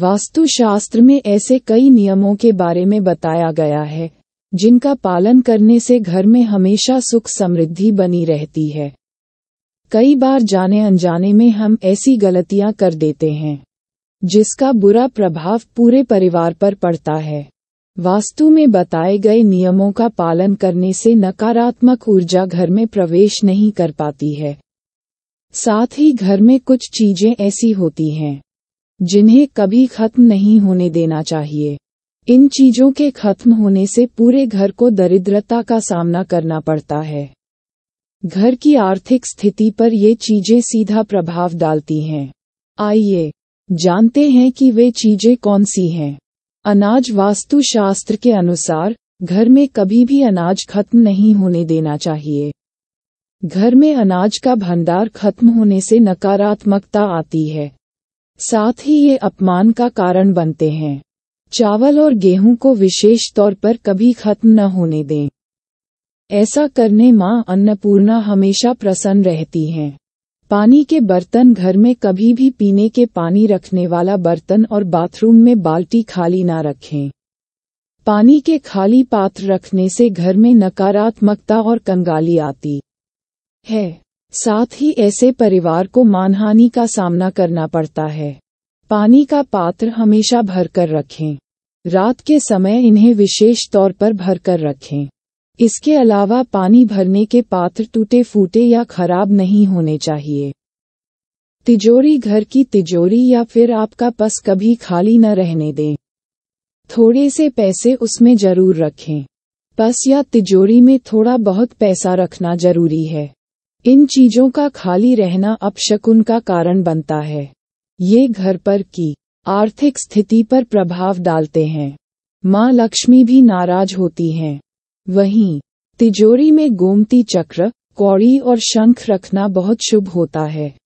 वास्तुशास्त्र में ऐसे कई नियमों के बारे में बताया गया है जिनका पालन करने से घर में हमेशा सुख समृद्धि बनी रहती है कई बार जाने अनजाने में हम ऐसी गलतियां कर देते हैं जिसका बुरा प्रभाव पूरे परिवार पर पड़ता है वास्तु में बताए गए नियमों का पालन करने से नकारात्मक ऊर्जा घर में प्रवेश नहीं कर पाती है साथ ही घर में कुछ चीजें ऐसी होती हैं जिन्हें कभी खत्म नहीं होने देना चाहिए इन चीजों के खत्म होने से पूरे घर को दरिद्रता का सामना करना पड़ता है घर की आर्थिक स्थिति पर ये चीजें सीधा प्रभाव डालती हैं आइए जानते हैं कि वे चीजें कौन सी हैं अनाज वास्तुशास्त्र के अनुसार घर में कभी भी अनाज खत्म नहीं होने देना चाहिए घर में अनाज का भंडार खत्म होने से नकारात्मकता आती है साथ ही ये अपमान का कारण बनते हैं चावल और गेहूं को विशेष तौर पर कभी खत्म न होने दें ऐसा करने माँ अन्नपूर्णा हमेशा प्रसन्न रहती हैं पानी के बर्तन घर में कभी भी पीने के पानी रखने वाला बर्तन और बाथरूम में बाल्टी खाली ना रखें पानी के खाली पात्र रखने से घर में नकारात्मकता और कंगाली आती है साथ ही ऐसे परिवार को मानहानि का सामना करना पड़ता है पानी का पात्र हमेशा भरकर रखें रात के समय इन्हें विशेष तौर पर भरकर रखें इसके अलावा पानी भरने के पात्र टूटे फूटे या खराब नहीं होने चाहिए तिजोरी घर की तिजोरी या फिर आपका पस कभी खाली न रहने दें थोड़े से पैसे उसमें जरूर रखें पस या तिजोरी में थोड़ा बहुत पैसा रखना जरूरी है इन चीजों का खाली रहना अपशकुन का कारण बनता है ये घर पर की आर्थिक स्थिति पर प्रभाव डालते हैं माँ लक्ष्मी भी नाराज होती हैं। वहीं तिजोरी में गोमती चक्र कौड़ी और शंख रखना बहुत शुभ होता है